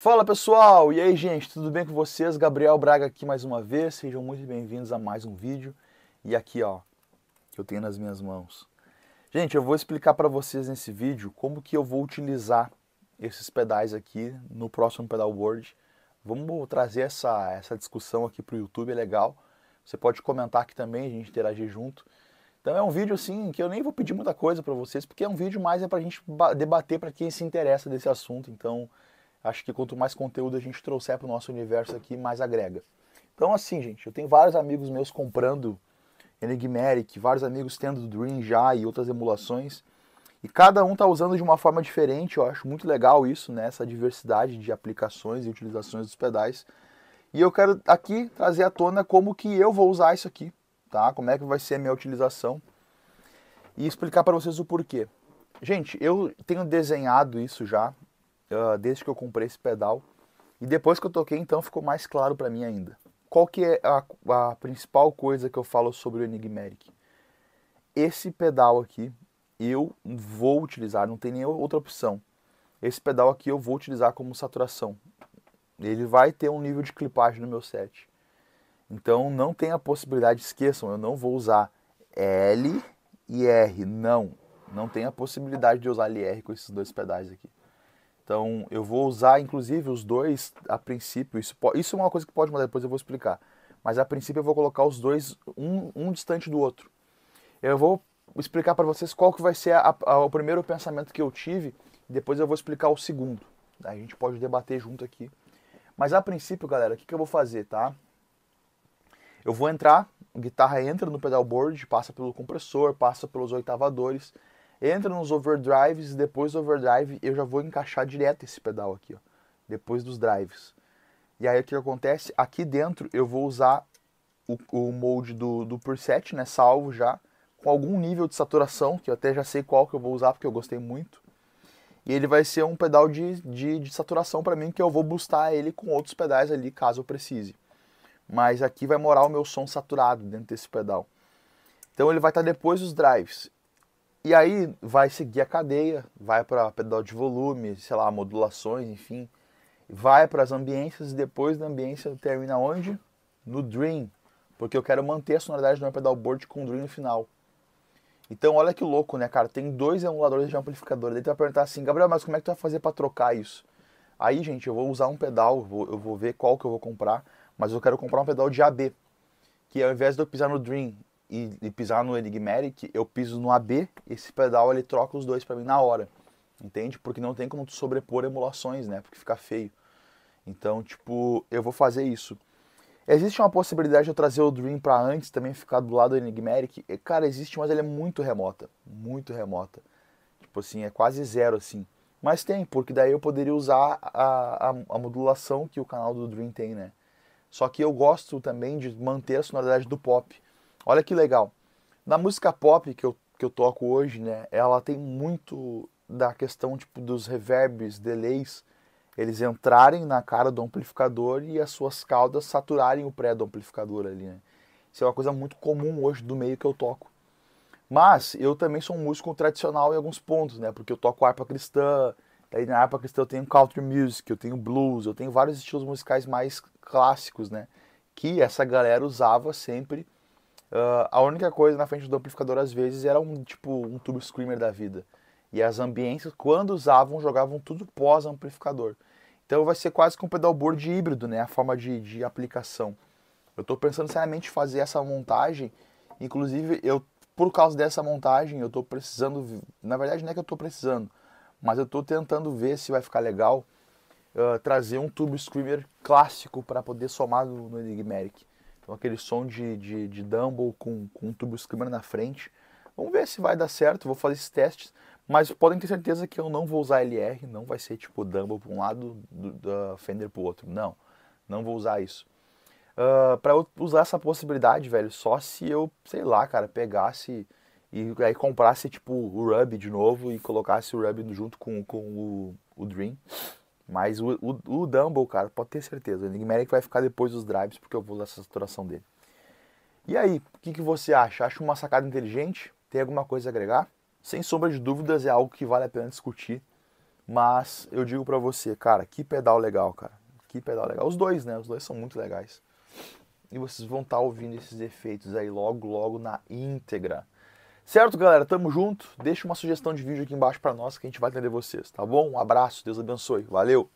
Fala pessoal, e aí gente, tudo bem com vocês? Gabriel Braga aqui mais uma vez, sejam muito bem-vindos a mais um vídeo. E aqui ó, que eu tenho nas minhas mãos. Gente, eu vou explicar para vocês nesse vídeo como que eu vou utilizar esses pedais aqui no próximo pedalboard. Vamos trazer essa, essa discussão aqui para o YouTube, é legal. Você pode comentar aqui também, a gente interagir junto. Então é um vídeo assim que eu nem vou pedir muita coisa para vocês, porque é um vídeo mais é para a gente debater para quem se interessa desse assunto, então... Acho que quanto mais conteúdo a gente trouxer para o nosso universo aqui, mais agrega. Então, assim, gente, eu tenho vários amigos meus comprando Enigmatic, vários amigos tendo Dream já e outras emulações. E cada um está usando de uma forma diferente, eu acho muito legal isso, né? essa diversidade de aplicações e utilizações dos pedais. E eu quero aqui trazer à tona como que eu vou usar isso aqui, tá? Como é que vai ser a minha utilização e explicar para vocês o porquê. Gente, eu tenho desenhado isso já uh, desde que eu comprei esse pedal. E depois que eu toquei, então ficou mais claro para mim ainda. Qual que é a, a principal coisa que eu falo sobre o Enigmatic? Esse pedal aqui eu vou utilizar, não tem nenhuma outra opção. Esse pedal aqui eu vou utilizar como saturação. Ele vai ter um nível de clipagem no meu set. Então não tem a possibilidade, esqueçam, eu não vou usar L e R, não. Não tem a possibilidade de usar LR com esses dois pedais aqui. Então, eu vou usar, inclusive, os dois a princípio. Isso, pode, isso é uma coisa que pode mudar, depois eu vou explicar. Mas a princípio, eu vou colocar os dois um, um distante do outro. Eu vou explicar para vocês qual que vai ser a, a, o primeiro pensamento que eu tive, e depois eu vou explicar o segundo. A gente pode debater junto aqui. Mas a princípio, galera, o que, que eu vou fazer, tá? Eu vou entrar, a guitarra entra no pedalboard, passa pelo compressor, passa pelos oitavadores, entra nos overdrives, e depois do overdrive eu já vou encaixar direto esse pedal aqui, ó, depois dos drives. E aí o que acontece? Aqui dentro eu vou usar o, o mode do, do preset, né, salvo já, com algum nível de saturação, que eu até já sei qual que eu vou usar porque eu gostei muito. E ele vai ser um pedal de, de, de saturação para mim, que eu vou boostar ele com outros pedais ali, caso eu precise. Mas aqui vai morar o meu som saturado dentro desse pedal. Então ele vai estar tá depois dos drives. E aí vai seguir a cadeia, vai para pedal de volume, sei lá, modulações, enfim. Vai para as ambiências e depois da ambiência termina onde? No Dream. Porque eu quero manter a sonoridade do meu pedal board com o Dream no final. Então olha que louco, né, cara? Tem dois emuladores de amplificador. Daí tu vai perguntar assim, Gabriel, mas como é que tu vai fazer para trocar isso? Aí, gente, eu vou usar um pedal, eu vou ver qual que eu vou comprar, mas eu quero comprar um pedal de AB, que ao invés de eu pisar no Dream e, e pisar no Enigmatic, eu piso no AB, esse pedal ele troca os dois para mim na hora. Entende? Porque não tem como tu sobrepor emulações, né? Porque fica feio. Então, tipo, eu vou fazer isso. Existe uma possibilidade de eu trazer o Dream para antes, também ficar do lado do Enigmatic? É, cara, existe, mas ele é muito remota. Muito remota. Tipo assim, é quase zero, assim. Mas tem, porque daí eu poderia usar a, a, a, modulação que o canal do Dream tem, né? Só que eu gosto também de manter a sonoridade do pop. Olha que legal. Na música pop que eu, que eu toco hoje, né, ela tem muito da questão tipo dos reverbs, delays, eles entrarem na cara do amplificador e as suas caudas saturarem o pré do amplificador ali, né? Isso é uma coisa muito comum hoje do meio que eu toco. Mas eu também sou um músico tradicional em alguns pontos, né? Porque eu toco harpa cristã, daí na harpa cristã eu tenho country music, eu tenho blues, eu tenho vários estilos musicais mais clássicos, né? Que essa galera usava sempre Uh, a única coisa na frente do amplificador às vezes era um tipo um tubo screamer da vida. E as ambiências, quando usavam, jogavam tudo pós-amplificador. Então vai ser quase que um pedalboard híbrido, né? A forma de, de aplicação. Eu estou pensando seriamente fazer essa montagem. Inclusive, eu por causa dessa montagem, eu estou precisando. Na verdade, não é que eu estou precisando, mas eu estou tentando ver se vai ficar legal uh, trazer um tubo screamer clássico para poder somar no, no Enigmatic. Então aquele som de, de, de Dumble com, com um tubo câmera na frente. Vamos ver se vai dar certo, vou fazer esses testes. Mas podem ter certeza que eu não vou usar LR, não vai ser tipo Dumble para um lado, do, da Fender para o outro. Não, não vou usar isso. Uh, ah, para usar essa possibilidade, velho, só se eu, sei lá, cara, pegasse e aí comprasse tipo o Ruby de novo e colocasse o Ruby junto com, com o, o Dream. Mas o, o, o Dumble, cara, pode ter certeza. O Enigmatic vai ficar depois dos drives, porque eu vou nessa saturação dele. E aí, o que, que você acha? Acha uma sacada inteligente? Tem alguma coisa a agregar? Sem sombra de dúvidas, é algo que vale a pena discutir. Mas eu digo pra você, cara, que pedal legal, cara. Que pedal legal. Os dois, né? Os dois são muito legais. E vocês vão estar tá ouvindo esses efeitos aí logo, logo na íntegra. Certo, galera? Tamo junto. Deixa uma sugestão de vídeo aqui embaixo para nós que a gente vai atender vocês, tá bom? Um abraço, Deus abençoe. Valeu!